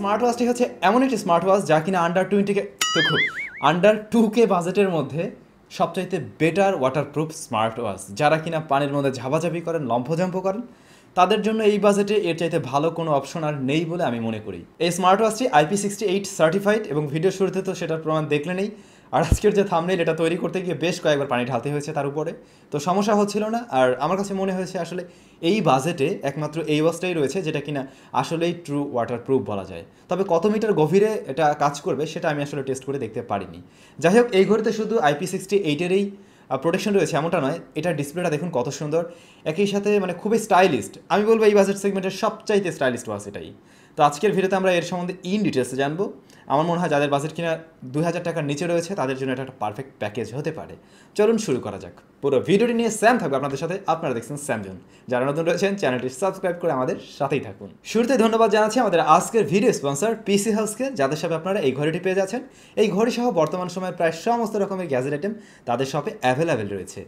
smart ওয়াচটি হচ্ছে এমন একটি স্মার্ট ওয়াচ যা কিনা আন্ডার টোয়েন্টিকে তো খুব আন্ডার টু কে বাজেটের মধ্যে সবচাইতে বেটার ওয়াটারপ্রুফ স্মার্ট ওয়াচ যারা কিনা পানির মধ্যে ঝাপাঝাপি করেন লম্ফঝম্প করেন তাদের জন্য এই বাজেটে এর চাইতে ভালো কোনো অপশন আর নেই বলে আমি মনে করি এই স্মার্ট ওয়াচটি আইপি সিক্সটি এইট সার্টিফাইড এবং ভিডিও শুরুতে তো সেটার প্রমাণ দেখলে নেই আর আজকের যে থামনেল এটা তৈরি করতে গিয়ে বেশ কয়েকবার পানি ঢালতে হয়েছে তার উপরে তো সমস্যা হচ্ছিল না আর আমার কাছে মনে হয়েছে আসলে এই বাজেটে একমাত্র এই ওয়াচটাই রয়েছে যেটা কিনা আসলেই ট্রু ওয়াটারপ্রুফ বলা যায় তবে কত মিটার গভীরে এটা কাজ করবে সেটা আমি আসলে টেস্ট করে দেখতে পারিনি যাই হোক এই ঘড়িতে শুধু আইপি সিক্সটি এইটেরই প্রোটেকশন রয়েছে এমনটা নয় এটা ডিসপ্লেটা দেখুন কত সুন্দর একই সাথে মানে খুবই স্টাইলিস্ট আমি বলবো এই বাজেট সেগমেন্টের সবচাইতে স্টাইলিস্ট ওয়াচ এটাই তো আজকের ভিডিওতে আমরা এর সম্বন্ধে ইন ডিটেলসে জানবো আমার মনে হয় যাদের বাজেট কিনা দুই হাজার টাকার নিচে রয়েছে তাদের জন্য এটা একটা পারফেক্ট প্যাকেজ হতে পারে চলুন শুরু করা যাক পুরো ভিডিওটি নিয়ে স্যাম থাকবে আপনাদের সাথে আপনারা দেখছেন স্যামজন যারা নতুন রয়েছেন চ্যানেলটি সাবস্ক্রাইব করে আমাদের সাথেই থাকুন শুরুতে ধন্যবাদ জানাচ্ছি আমাদের আজকের ভিডিও স্পন্সর পিসি হাউসকে যাদের সাথে আপনারা এই ঘড়িটি পেয়ে যাচ্ছেন এই ঘড়ি সহ বর্তমান সময়ের প্রায় সমস্ত রকমের গ্যাজেট আইটেম তাদের শপে অ্যাভেলেবেল রয়েছে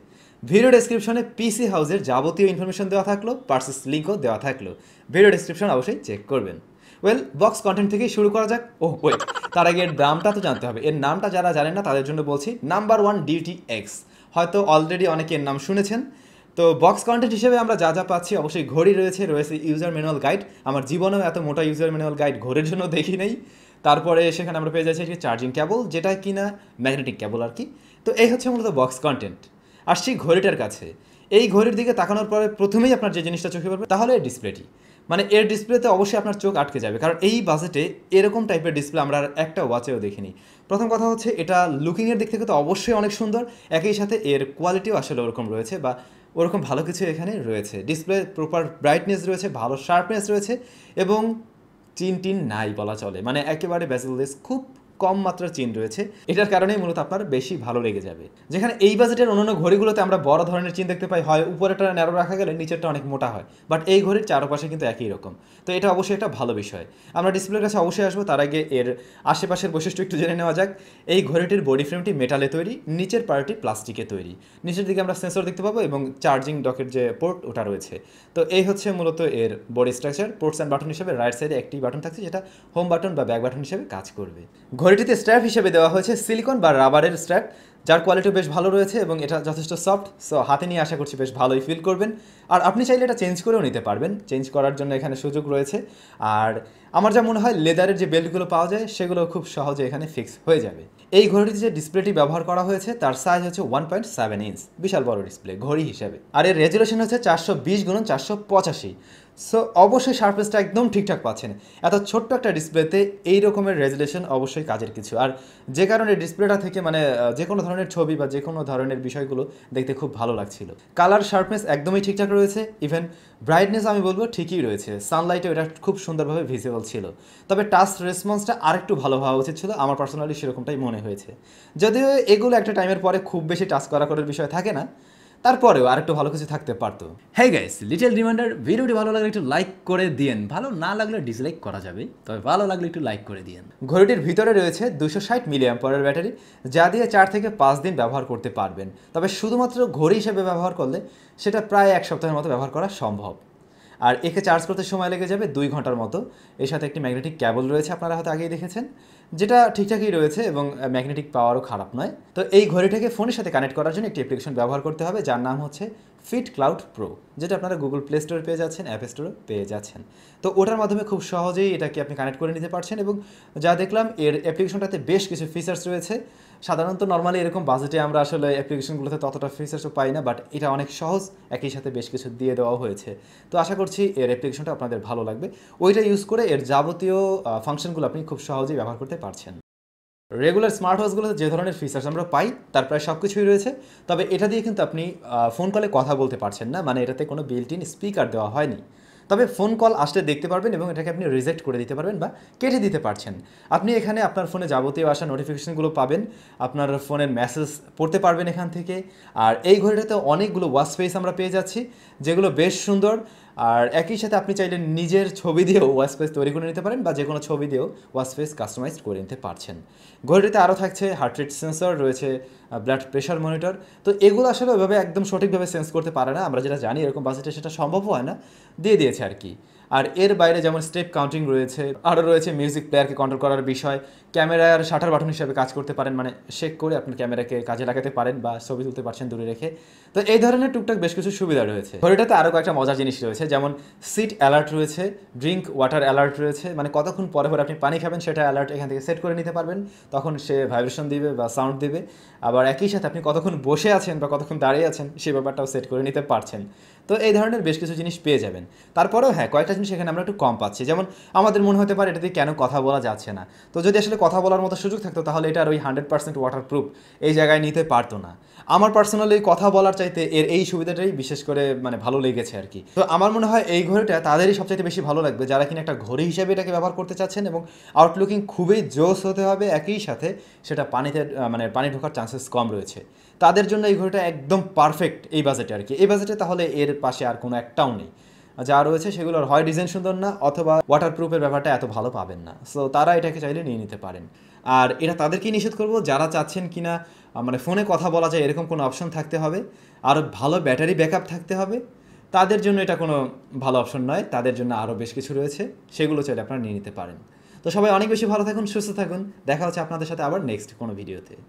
ভিডিও ডেসক্রিপশনে পিসি হাউসের যাবতীয় ইনফরমেশন দেওয়া থাকলো পার্সেস লিঙ্কও দেওয়া থাকলো ভিডিও ডেসক্রিপশন অবশ্যই চেক করবেন ওয়েল বক্স কন্টেন্ট থেকে শুরু করা যাক ও oh, ওয়েল তার আগে এর দামটা তো জানতে হবে এর নামটা যারা জানেন না তাদের জন্য বলছি নাম্বার ওয়ান ডিউটি এক্স হয়তো অলরেডি অনেকে এর নাম শুনেছেন তো বক্স কন্টেন্ট হিসেবে আমরা যা যা পাচ্ছি অবশ্যই ঘড়ি রয়েছে রয়েছে ইউজার ম্যানুয়াল গাইড আমার জীবনেও এত মোটা ইউজার ম্যানুয়াল গাইড ঘড়ির জন্য দেখি নেই তারপরে সেখানে আমরা পেয়ে যাচ্ছি চার্জিং ক্যাবল যেটা কিনা ম্যাগনেটিক ক্যাবল আর কি তো এই হচ্ছে মূলত বক্স কন্টেন্ট আসছি ঘড়িটার কাছে এই ঘড়ির দিকে তাকানোর পরে প্রথমেই আপনার যে জিনিসটা চোখে পড়বে তাহলে ডিসপ্লেটি মানে এর ডিসপ্লেতে অবশ্যই আপনার চোখ আটকে যাবে কারণ এই বাজেটে এরকম টাইপের ডিসপ্লে আমরা একটা ওয়াচেও দেখিনি প্রথম কথা হচ্ছে এটা লুকিংয়ের দিক থেকে তো অবশ্যই অনেক সুন্দর একই সাথে এর কোয়ালিটিও আসলে ওরকম রয়েছে বা ওরকম ভালো কিছু এখানে রয়েছে ডিসপ্লে প্রপার ব্রাইটনেস রয়েছে ভালো শার্পনেস রয়েছে এবং চিন টিন নাই বলা চলে মানে একেবারে ব্যাসেললেস খুব কম মাত্রার চেন রয়েছে এটার কারণেই মূলত আপনার বেশি ভালো লেগে যাবে যেখানে এই বাজেটের অন্যান্য ঘড়িগুলোতে আমরা বড় ধরনের চিন দেখতে পাই হয় উপরেটা ন্যারো রাখা গেলে নিচেরটা অনেক মোটা হয় বাট এই ঘড়ির চারপাশে কিন্তু একই রকম তো এটা অবশ্যই একটা ভালো বিষয় আমরা ডিসপ্লের কাছে অবশ্যই আসবো তার আগে এর আশেপাশের বৈশিষ্ট্য একটু জেনে নেওয়া যাক এই ঘড়িটির বডি ফ্রেমটি মেটালে তৈরি নিচের পার্টি প্লাস্টিকে তৈরি নিচের দিকে আমরা সেন্সর দেখতে পাবো এবং চার্জিং ডকের যে পোর্ট ওটা রয়েছে তো এই হচ্ছে মূলত এর body structure ports and button হিসেবে রাইট সাইডে একটি বাটন থাকছে যেটা হোম বাটন বা ব্যাক বাটন হিসেবে কাজ করবে ঘড়ি কোয়ালিটিতে স্ট্র্যাপ হিসেবে দেওয়া হয়েছে সিলিকন বা রাবারের স্ট্র্যাপ যার কোয়ালিটি বেশ ভালো রয়েছে এবং এটা যথেষ্ট সফট সো হাতে নিয়ে আশা করছি বেশ ভালোই ফিল করবেন আর আপনি চাইলে এটা চেঞ্জ করেও নিতে পারবেন চেঞ্জ করার জন্য এখানে সুযোগ রয়েছে আর আমার যা মনে হয় লেদারের যে বেল্টগুলো পাওয়া যায় সেগুলো খুব সহজে এখানে ফিক্স হয়ে যাবে এই ঘড়িটিতে যে ডিসপ্লেটি ব্যবহার করা হয়েছে তার সাইজ হচ্ছে ওয়ান পয়েন্ট সেভেন ইঞ্চ বিশাল বড় ডিসপ্লে ঘড়ি হিসেবে আর এর রেজুলেশন হচ্ছে চারশো বিশ গুণ চারশো পঁচাশি সো অবশ্যই সারফেসটা একদম ঠিকঠাক পাচ্ছেন এত ছোট্ট একটা ডিসপ্লেতে এই রকমের রেজুলেশন অবশ্যই কাজের কিছু আর যে কারণে ডিসপ্লেটা থেকে মানে যে কোনো ধরনের ছবি বা যে কোনো ধরনের বিষয়গুলো দেখতে খুব ভালো লাগছিল কালার শার্পনেস একদমই ঠিকঠাক রয়েছে ইভেন ব্রাইটনেস আমি বলবো ঠিকই রয়েছে সানলাইটে এটা খুব সুন্দরভাবে ভিজিবল ছিল তবে টাচ রেসপন্সটা আরেকটু ভালো হওয়া উচিত ছিল আমার পার্সোনালি সেরকমটাই মনে হয়েছে যদিও এগুলো একটা টাইমের পরে খুব বেশি টাচ করা করার বিষয় থাকে না তারপরেও আরেকটু ভালো কিছু থাকতে পারতো হ্যাঁ গাইস লিটল রিমাইন্ডার ভিডিওটি ভালো লাগলে একটু লাইক করে দিয়েন ভালো না লাগলে ডিসলাইক করা যাবে তবে ভালো লাগলে একটু লাইক করে দিয়েন ঘড়িটির ভিতরে রয়েছে দুশো ষাট পরের ব্যাটারি যা দিয়ে চার থেকে পাঁচ দিন ব্যবহার করতে পারবেন তবে শুধুমাত্র ঘড়ি হিসেবে ব্যবহার করলে সেটা প্রায় এক সপ্তাহের মতো ব্যবহার করা সম্ভব আর একে চার্জ করতে সময় লেগে যাবে দুই ঘন্টার মতো এর সাথে একটি ম্যাগনেটিক ক্যাবল রয়েছে আপনারা হয়তো আগেই দেখেছেন যেটা ঠিকঠাকই রয়েছে এবং ম্যাগনেটিক পাওয়ারও খারাপ নয় তো এই ঘড়িটাকে ফোনের সাথে কানেক্ট করার জন্য একটি অ্যাপ্লিকেশন ব্যবহার করতে হবে যার নাম হচ্ছে ফিট ক্লাউড প্রো যেটা আপনারা গুগল প্লে স্টোরে পেয়ে যাচ্ছেন অ্যাপ স্টোরে পেয়ে যাচ্ছেন তো ওটার মাধ্যমে খুব সহজেই এটাকে আপনি কানেক্ট করে নিতে পারছেন এবং যা দেখলাম এর অ্যাপ্লিকেশনটাতে বেশ কিছু ফিচার্স রয়েছে সাধারণত নর্মালি এরকম বাজেটে আমরা আসলে অ্যাপ্লিকেশনগুলোতে ততটা ফিচার্সও পাই না বাট এটা অনেক সহজ একই সাথে বেশ কিছু দিয়ে দেওয়া হয়েছে তো আশা করছি এর অ্যাপ্লিকেশনটা আপনাদের ভালো লাগবে ওইটা ইউজ করে এর যাবতীয় ফাংশনগুলো আপনি খুব সহজেই ব্যবহার করতে পারছেন রেগুলার স্মার্ট ওয়াচগুলোতে যে ধরনের ফিচার্স আমরা পাই তার প্রায় সব কিছুই রয়েছে তবে এটা দিয়ে কিন্তু আপনি ফোন কলে কথা বলতে পারছেন না মানে এটাতে কোনো বিল্ট ইন স্পিকার দেওয়া হয়নি তবে ফোন কল আসলে দেখতে পারবেন এবং এটাকে আপনি রিজেক্ট করে দিতে পারবেন বা কেটে দিতে পারছেন আপনি এখানে আপনার ফোনে যাবতীয় আসা নোটিফিকেশানগুলো পাবেন আপনার ফোনের মেসেজ পড়তে পারবেন এখান থেকে আর এই ঘড়িটাতে অনেকগুলো ওয়াচ স্পেস আমরা পেয়ে যাচ্ছি যেগুলো বেশ সুন্দর আর একই সাথে আপনি চাইলে নিজের ছবি দিয়েও ওয়াসপেস তৈরি করে নিতে পারেন বা যে কোনো ছবি দিয়েও ওয়াসপেস কাস্টমাইজ করে নিতে পারছেন ঘড়িটিতে আরও থাকছে হার্ট রেট সেন্সর রয়েছে ব্লাড প্রেশার মনিটর তো এগুলো আসলে ওইভাবে একদম সঠিকভাবে সেন্স করতে পারে না আমরা যেটা জানি এরকম বাজেটে সেটা সম্ভব হয় না দিয়ে দিয়েছে আর কি আর এর বাইরে যেমন স্টেপ কাউন্টিং রয়েছে আরও রয়েছে মিউজিক প্লেয়ারকে কন্ট্রোল করার বিষয় ক্যামেরার শাটার বাটন হিসাবে কাজ করতে পারেন মানে শেক করে আপনি ক্যামেরাকে কাজে লাগাতে পারেন বা ছবি তুলতে পারছেন দূরে রেখে তো এই ধরনের টুকটাক বেশ কিছু সুবিধা রয়েছে ঘড়িটাতে আরও কয়েকটা মজার জিনিস রয়েছে যেমন সিট অ্যালার্ট রয়েছে ড্রিঙ্ক ওয়াটার অ্যালার্ট রয়েছে মানে কতক্ষণ পরে পরে আপনি পানি খাবেন সেটা অ্যালার্ট এখান থেকে সেট করে নিতে পারবেন তখন সে ভাইব্রেশন দিবে বা সাউন্ড দিবে আবার একই সাথে আপনি কতক্ষণ বসে আছেন বা কতক্ষণ দাঁড়িয়ে আছেন সেই ব্যাপারটাও সেট করে নিতে পারছেন তো এই ধরনের বেশ কিছু জিনিস পেয়ে যাবেন তারপরেও হ্যাঁ কয়েকটা জিনিস এখানে আমরা একটু কম পাচ্ছি যেমন আমাদের মনে হতে পারে এটা দিয়ে কেন কথা বলা যাচ্ছে না তো যদি আসলে কথা বলার মতো সুযোগ থাকতো তাহলে আর ওই হান্ড্রেড পার্সেন্ট ওয়াটারপ্রুফ এই জায়গায় নিতে পারতো না আমার পার্সোনালি কথা বলার চাইতে এর এই সুবিধাটাই বিশেষ করে মানে ভালো লেগেছে আর কি তো আমার মনে হয় এই ঘড়িটা তাদেরই সবচেয়ে বেশি ভালো লাগবে যারা কিনা একটা ঘড়ি হিসাবে এটাকে ব্যবহার করতে চাচ্ছেন এবং আউটলুকিং খুবই জোস হতে হবে একই সাথে সেটা পানিতে মানে পানি ঢোকার চান্সেস কম রয়েছে তাদের জন্য এই ঘড়িটা একদম পারফেক্ট এই বাজেটে আর কি এই বাজেটে তাহলে এর পাশে আর কোনো একটাও নেই যা রয়েছে সেগুলোর হয় ডিজাইন সুন্দর না অথবা ওয়াটারপ্রুফের ব্যাপারটা এত ভালো পাবেন না সো তারা এটাকে চাইলে নিয়ে নিতে পারেন আর এটা তাদেরকেই নিষেধ করব যারা চাচ্ছেন কি না মানে ফোনে কথা বলা যায় এরকম কোনো অপশন থাকতে হবে আর ভালো ব্যাটারি ব্যাকআপ থাকতে হবে তাদের জন্য এটা কোনো ভালো অপশন নয় তাদের জন্য আরও বেশ কিছু রয়েছে সেগুলো চাইলে আপনারা নিয়ে নিতে পারেন তো সবাই অনেক বেশি ভালো থাকুন সুস্থ থাকুন দেখা হচ্ছে আপনাদের সাথে আবার নেক্সট কোনো ভিডিওতে